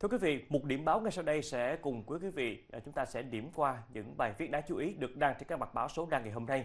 Thưa quý vị, một điểm báo ngay sau đây sẽ cùng quý quý vị à, chúng ta sẽ điểm qua những bài viết đáng chú ý được đăng trên các mặt báo số đăng ngày hôm nay.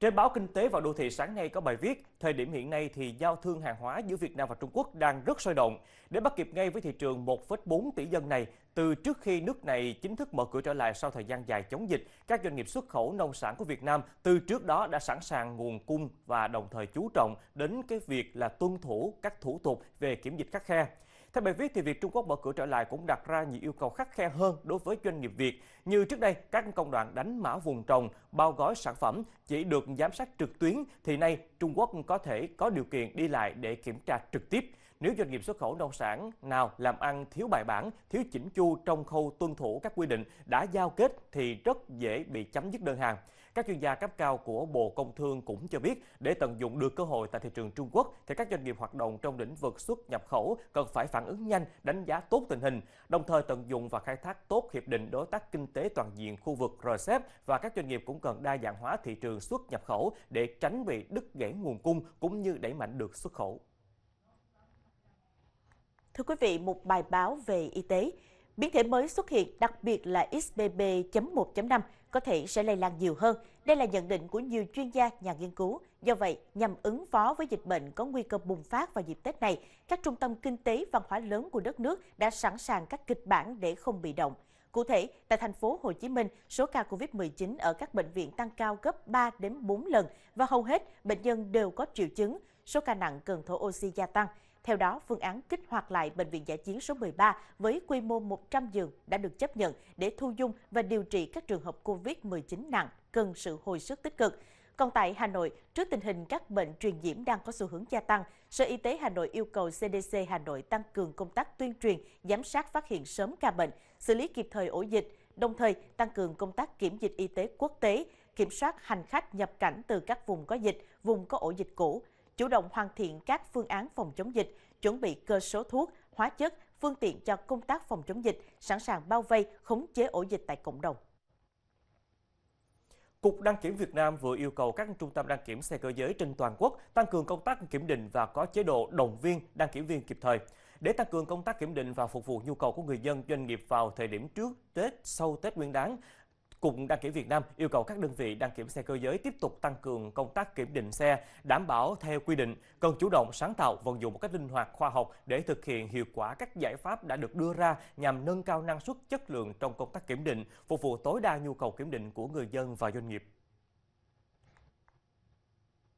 Trên báo Kinh tế và Đô thị sáng nay có bài viết Thời điểm hiện nay thì giao thương hàng hóa giữa Việt Nam và Trung Quốc đang rất sôi động. Để bắt kịp ngay với thị trường 1,4 tỷ dân này, từ trước khi nước này chính thức mở cửa trở lại sau thời gian dài chống dịch, các doanh nghiệp xuất khẩu nông sản của Việt Nam từ trước đó đã sẵn sàng nguồn cung và đồng thời chú trọng đến cái việc là tuân thủ các thủ tục về kiểm dịch khắc khe. Theo bài viết, thì việc Trung Quốc mở cửa trở lại cũng đặt ra nhiều yêu cầu khắt khe hơn đối với doanh nghiệp Việt. Như trước đây, các công đoạn đánh mã vùng trồng, bao gói sản phẩm chỉ được giám sát trực tuyến, thì nay Trung Quốc có thể có điều kiện đi lại để kiểm tra trực tiếp. Nếu doanh nghiệp xuất khẩu nông sản nào làm ăn thiếu bài bản, thiếu chỉnh chu trong khâu tuân thủ các quy định đã giao kết thì rất dễ bị chấm dứt đơn hàng. Các chuyên gia cấp cao của Bộ Công Thương cũng cho biết, để tận dụng được cơ hội tại thị trường Trung Quốc, thì các doanh nghiệp hoạt động trong lĩnh vực xuất nhập khẩu cần phải phản phản ứng nhanh, đánh giá tốt tình hình, đồng thời tận dụng và khai thác tốt hiệp định đối tác kinh tế toàn diện khu vực RCEP và các doanh nghiệp cũng cần đa dạng hóa thị trường xuất nhập khẩu để tránh bị đứt gãy nguồn cung cũng như đẩy mạnh được xuất khẩu. Thưa quý vị, một bài báo về y tế Biến thể mới xuất hiện, đặc biệt là XBB.1.5, có thể sẽ lây lan nhiều hơn. Đây là nhận định của nhiều chuyên gia, nhà nghiên cứu. Do vậy, nhằm ứng phó với dịch bệnh có nguy cơ bùng phát vào dịp Tết này, các trung tâm kinh tế văn hóa lớn của đất nước đã sẵn sàng các kịch bản để không bị động. Cụ thể, tại thành phố Hồ Chí Minh, số ca COVID-19 ở các bệnh viện tăng cao gấp 3 đến 4 lần và hầu hết bệnh nhân đều có triệu chứng, số ca nặng cần thở oxy gia tăng. Theo đó, phương án kích hoạt lại Bệnh viện Giả chiến số 13 với quy mô 100 giường đã được chấp nhận để thu dung và điều trị các trường hợp COVID-19 nặng cần sự hồi sức tích cực. Còn tại Hà Nội, trước tình hình các bệnh truyền nhiễm đang có xu hướng gia tăng, Sở Y tế Hà Nội yêu cầu CDC Hà Nội tăng cường công tác tuyên truyền, giám sát phát hiện sớm ca bệnh, xử lý kịp thời ổ dịch, đồng thời tăng cường công tác kiểm dịch y tế quốc tế, kiểm soát hành khách nhập cảnh từ các vùng có dịch, vùng có ổ dịch cũ, chủ động hoàn thiện các phương án phòng chống dịch, chuẩn bị cơ số thuốc, hóa chất, phương tiện cho công tác phòng chống dịch, sẵn sàng bao vây, khống chế ổ dịch tại cộng đồng. Cục Đăng kiểm Việt Nam vừa yêu cầu các trung tâm đăng kiểm xe cơ giới trên toàn quốc tăng cường công tác kiểm định và có chế độ động viên đăng kiểm viên kịp thời. Để tăng cường công tác kiểm định và phục vụ nhu cầu của người dân, doanh nghiệp vào thời điểm trước Tết, sau Tết Nguyên đán, Cục Đăng kiểm Việt Nam yêu cầu các đơn vị đăng kiểm xe cơ giới tiếp tục tăng cường công tác kiểm định xe, đảm bảo theo quy định, cần chủ động sáng tạo, vận dụng một cách linh hoạt, khoa học để thực hiện hiệu quả các giải pháp đã được đưa ra nhằm nâng cao năng suất, chất lượng trong công tác kiểm định, phục vụ tối đa nhu cầu kiểm định của người dân và doanh nghiệp.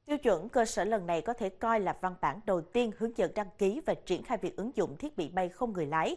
Tiêu chuẩn cơ sở lần này có thể coi là văn bản đầu tiên hướng dẫn đăng ký và triển khai việc ứng dụng thiết bị bay không người lái,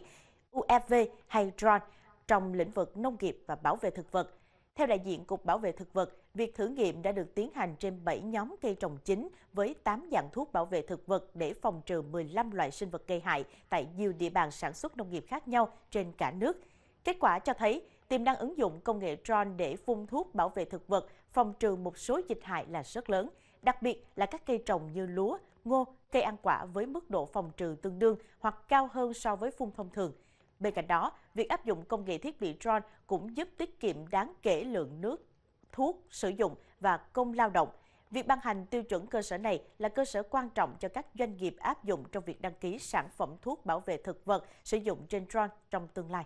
UFV hay drone trong lĩnh vực nông nghiệp và bảo vệ thực vật theo đại diện Cục Bảo vệ Thực vật, việc thử nghiệm đã được tiến hành trên 7 nhóm cây trồng chính với 8 dạng thuốc bảo vệ thực vật để phòng trừ 15 loại sinh vật gây hại tại nhiều địa bàn sản xuất nông nghiệp khác nhau trên cả nước. Kết quả cho thấy, tiềm năng ứng dụng công nghệ drone để phun thuốc bảo vệ thực vật phòng trừ một số dịch hại là rất lớn, đặc biệt là các cây trồng như lúa, ngô, cây ăn quả với mức độ phòng trừ tương đương hoặc cao hơn so với phun thông thường – Bên cạnh đó, việc áp dụng công nghệ thiết bị drone cũng giúp tiết kiệm đáng kể lượng nước, thuốc sử dụng và công lao động. Việc ban hành tiêu chuẩn cơ sở này là cơ sở quan trọng cho các doanh nghiệp áp dụng trong việc đăng ký sản phẩm thuốc bảo vệ thực vật sử dụng trên drone trong tương lai.